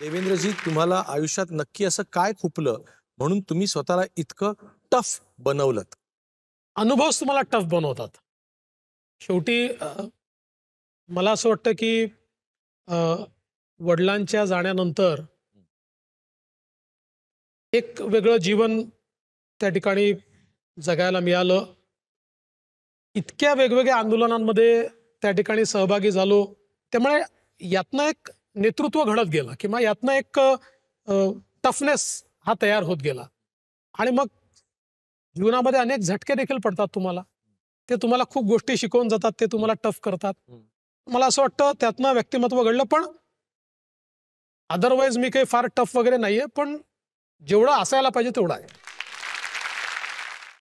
देवेंद्रजी तुम्हाला आयुष्यात नक्की असं काय खुपलं म्हणून तुम्ही स्वतःला इतकं टफ बनवलं अनुभव तुम्हाला टफ बनवतात शेवटी मला असं वाटतं की वडिलांच्या जाण्यानंतर एक वेगळं जीवन त्या ठिकाणी जगायला मिळालं इतक्या वेगवेगळ्या आंदोलनांमध्ये त्या ठिकाणी सहभागी झालो त्यामुळे यातनं एक नेतृत्व घडत गेलं किंवा यातनं एक टफनेस हा तयार होत गेला आणि मग जीवनामध्ये अनेक झटके देखील पडतात तुम्हाला ते तुम्हाला खूप गोष्टी शिकवून जातात ते तुम्हाला टफ करतात मला असं वाटतं त्यातनं व्यक्तिमत्व घडलं पण अदरवाईज मी काही फार टफ वगैरे नाहीये पण जेवढं असायला पाहिजे तेवढं आहे